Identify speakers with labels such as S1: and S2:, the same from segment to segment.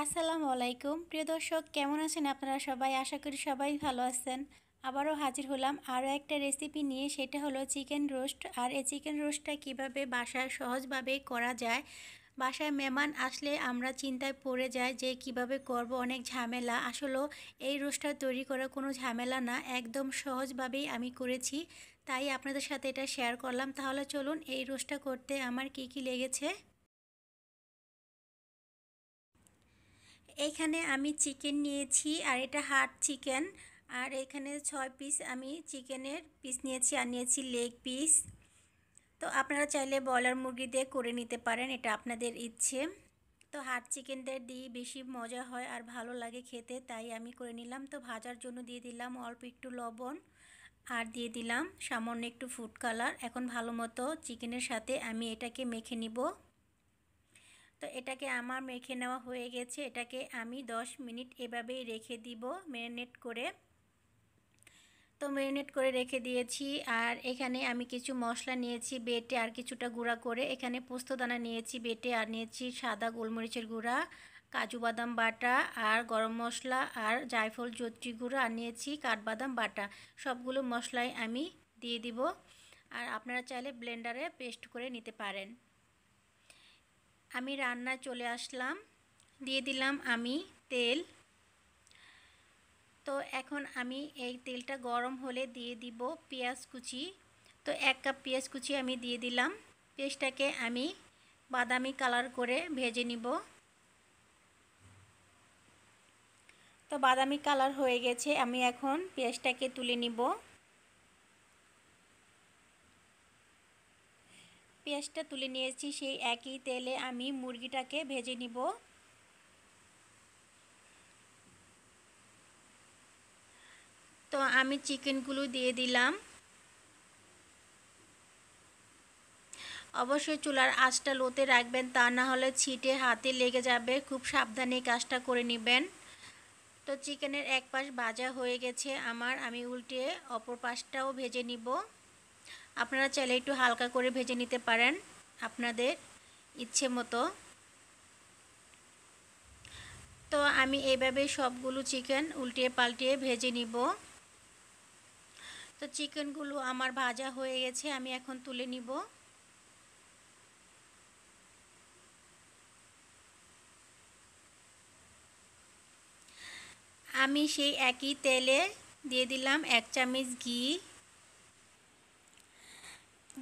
S1: আসসালামু আলাইকুম প্রিয় দর্শক কেমন আছেন আপনারা সবাই আশা করি সবাই ভালো আছেন আবারও হাজির হলাম আরও একটা রেসিপি নিয়ে সেটা হলো চিকেন রোস্ট আর এই চিকেন রোস্টটা কিভাবে বাসায় সহজভাবে করা যায় বাসায় মেহমান আসলে আমরা চিন্তায় পড়ে যাই যে কিভাবে করব অনেক ঝামেলা আসলে এই রোস্টটা তৈরি করা কোনো ঝামেলা না একদম সহজভাবেই আমি করেছি তাই আপনাদের সাথে এটা শেয়ার করলাম তাহলে চলুন এই রোস্টটা করতে আমার কি কি লেগেছে এখানে আমি চিকেন নিয়েছি আর এটা হার্ড চিকেন আর এখানে ছয় পিস আমি চিকেনের পিস নিয়েছি আর নিয়েছি লেগ পিস তো আপনারা চাইলে বয়লার মুরগি দিয়ে করে নিতে পারেন এটা আপনাদের ইচ্ছে তো হাট চিকেনদের দিয়ে বেশি মজা হয় আর ভালো লাগে খেতে তাই আমি করে নিলাম তো ভাজার জন্য দিয়ে দিলাম অল্প একটু লবণ আর দিয়ে দিলাম সামান্য একটু ফুড কালার এখন ভালো মতো চিকেনের সাথে আমি এটাকে মেখে নিব তো এটাকে আমার মেখে নেওয়া হয়ে গেছে এটাকে আমি 10 মিনিট এভাবেই রেখে দিব ম্যারিনেট করে তো ম্যারিনেট করে রেখে দিয়েছি আর এখানে আমি কিছু মশলা নিয়েছি বেটে আর কিছুটা গুঁড়া করে এখানে পোস্তদানা নিয়েছি বেটে আর নিয়েছি সাদা গোলমরিচের গুঁড়া কাজু বাদাম বাটা আর গরম মশলা আর জায়ফল জত্রি গুঁড়ো আর নিয়েছি কাঠবাদাম বাটা সবগুলো মশলাই আমি দিয়ে দিব আর আপনারা চাইলে ব্লেন্ডারে পেস্ট করে নিতে পারেন আমি রান্নায় চলে আসলাম দিয়ে দিলাম আমি তেল তো এখন আমি এই তেলটা গরম হলে দিয়ে দিব পেঁয়াজ কুচি তো এক কাপ পেঁয়াজ কুচি আমি দিয়ে দিলাম পেঁয়াজটাকে আমি বাদামি কালার করে ভেজে নিব তো বাদামি কালার হয়ে গেছে আমি এখন পেঁয়াজটাকে তুলে নিব পেঁয়াজটা তুলে নিয়েছি সেই একই তেলে আমি মুরগিটাকে ভেজে নিব তো আমি চিকেনগুলো দিয়ে দিলাম অবশ্যই চুলার আঁচটা লোতে রাখবেন তা না হলে ছিটে হাতে লেগে যাবে খুব সাবধানে কাজটা করে নেবেন তো চিকেনের এক পাশ ভাজা হয়ে গেছে আমার আমি উল্টে অপর পাশটাও ভেজে নিব আপনারা চাইলে একটু হালকা করে ভেজে নিতে পারেন আপনাদের ইচ্ছে মতো তো আমি এইভাবে সবগুলো চিকেন উল্টিয়ে পাল্টিয়ে ভেজে নিব তো চিকেনগুলো আমার ভাজা হয়ে গেছে আমি এখন তুলে নিব আমি সেই একই তেলে দিয়ে দিলাম এক চামচ ঘি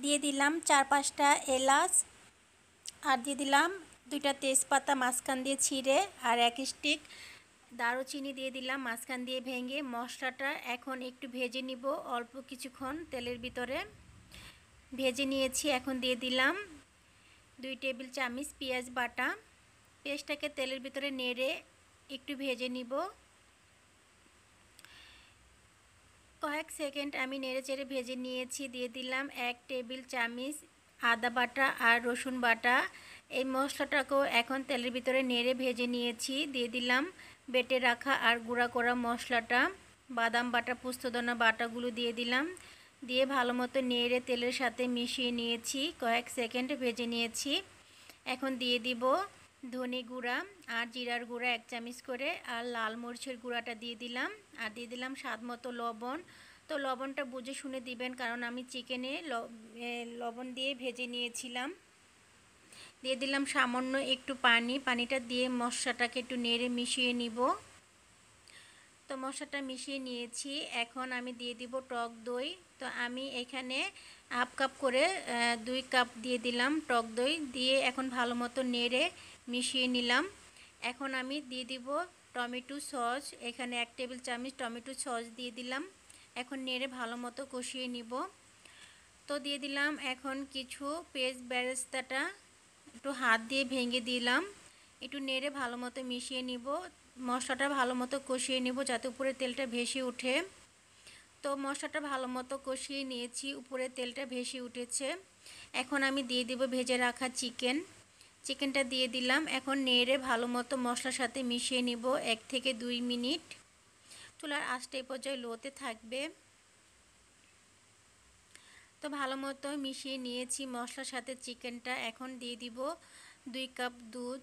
S1: দিয়ে দিলাম চার পাঁচটা এলাচ আর দিয়ে দিলাম দুইটা তেজপাতা মাঝখান দিয়ে ছিঁড়ে আর এক স্টিক দারুচিনি দিয়ে দিলাম মাঝখান দিয়ে ভেঙে মশলাটা এখন একটু ভেজে নিব অল্প কিছুক্ষণ তেলের ভিতরে ভেজে নিয়েছি এখন দিয়ে দিলাম দুই টেবিল চামচ পেঁয়াজ বাটা পেঁয়াজটাকে তেলের ভিতরে নেড়ে একটু ভেজে নিবো কয়েক সেকেন্ড আমি নেড়ে চেড়ে ভেজে নিয়েছি দিয়ে দিলাম এক টেবিল চামিচ আদা বাটা আর রসুন বাটা এই মশলাটাকেও এখন তেলের ভিতরে নেড়ে ভেজে নিয়েছি দিয়ে দিলাম বেটে রাখা আর গুঁড়া করা মশলাটা বাদাম বাটা পুস্তদানা বাটাগুলো দিয়ে দিলাম দিয়ে ভালো মতো নেড়ে তেলের সাথে মিশিয়ে নিয়েছি কয়েক সেকেন্ড ভেজে নিয়েছি এখন দিয়ে দিব ধনে গুঁড়া আর জিরার গুঁড়া এক চামচ করে আর লাল মরিচের গুঁড়াটা দিয়ে দিলাম আর দিয়ে দিলাম স্বাদ মতো লবণ তো লবণটা বুঝে শুনে দিবেন কারণ আমি চিকেনে লবণ দিয়ে ভেজে নিয়েছিলাম দিয়ে দিলাম সামান্য একটু পানি পানিটা দিয়ে মশলাটাকে একটু নেড়ে মিশিয়ে নিব তো মশলাটা মিশিয়ে নিয়েছি এখন আমি দিয়ে দিব টক দই তো আমি এখানে হাফ কাপ করে দুই কাপ দিয়ে দিলাম টক দই দিয়ে এখন ভালো মতো নেড়ে মিশিয়ে নিলাম এখন আমি দিয়ে দিব টমেটো সস এখানে এক টেবিল চামচ টমেটো সস দিয়ে দিলাম এখন নেড়ে ভালো মতো কষিয়ে নিব তো দিয়ে দিলাম এখন কিছু পেস্ট ব্যারেস্তাটা একটু হাত দিয়ে ভেঙে দিলাম একটু নেড়ে ভালো মতো মিশিয়ে নিব মশলাটা ভালো মতো কষিয়ে নেব যাতে উপরে তেলটা ভেসে উঠে তো মশলাটা ভালো মতো কষিয়ে নিয়েছি উপরে তেলটা ভেসে উঠেছে এখন আমি দিয়ে দিব ভেজে রাখা চিকেন চিকেনটা দিয়ে দিলাম এখন নেড়ে ভালো মতো মশলার সাথে মিশিয়ে নিব এক থেকে দুই মিনিট চুলার আঁচটা এই পর্যায়ে লোতে থাকবে তো ভালো মতো মিশিয়ে নিয়েছি মশলার সাথে চিকেনটা এখন দিয়ে দিব দুই কাপ দুধ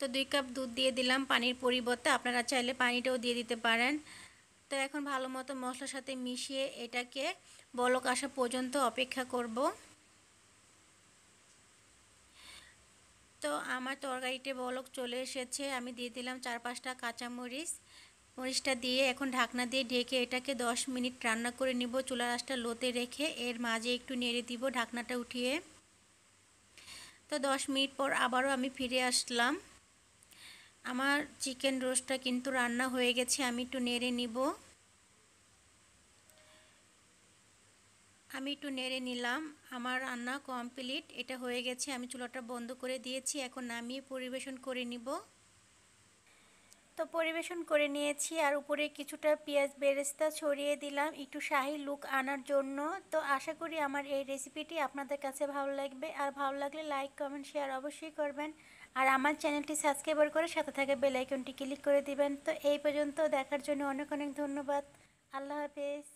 S1: তো দুই কাপ দুধ দিয়ে দিলাম পানির পরিবর্তে আপনারা চাইলে পানিটাও দিয়ে দিতে পারেন তো এখন ভালো মতো মশলার সাথে মিশিয়ে এটাকে বলক আসা পর্যন্ত অপেক্ষা করব তো আমার তরকারিতে বলক চলে এসেছে আমি দিয়ে দিলাম চার পাঁচটা কাঁচামরিচ মরিচটা দিয়ে এখন ঢাকনা দিয়ে ঢেকে এটাকে দশ মিনিট রান্না করে নিব চুলা আঁচটা লোতে রেখে এর মাঝে একটু নেড়ে দিব ঢাকনাটা উঠিয়ে তো দশ মিনিট পর আবারও আমি ফিরে আসলাম আমার চিকেন রোস্টটা কিন্তু রান্না হয়ে গেছে আমি একটু নেড়ে নিব আমি একটু নেড়ে নিলাম আমার রান্না কমপ্লিট এটা হয়ে গেছে আমি চুলাটা বন্ধ করে দিয়েছি এখন নামিয়ে পরিবেশন করে নিব তো পরিবেশন করে নিয়েছি আর উপরে কিছুটা পেঁয়াজ বেরেস্তা ছড়িয়ে দিলাম একটু শাহি লুক আনার জন্য তো আশা করি আমার এই রেসিপিটি আপনাদের কাছে ভালো লাগবে আর ভালো লাগলে লাইক কমেন্ট শেয়ার অবশ্যই করবেন আর আমার চ্যানেলটি সাবস্ক্রাইবার করে সাথে থাকে বেলাইকনটি ক্লিক করে দিবেন তো এই পর্যন্ত দেখার জন্য অনেক অনেক ধন্যবাদ আল্লাহ হাফেজ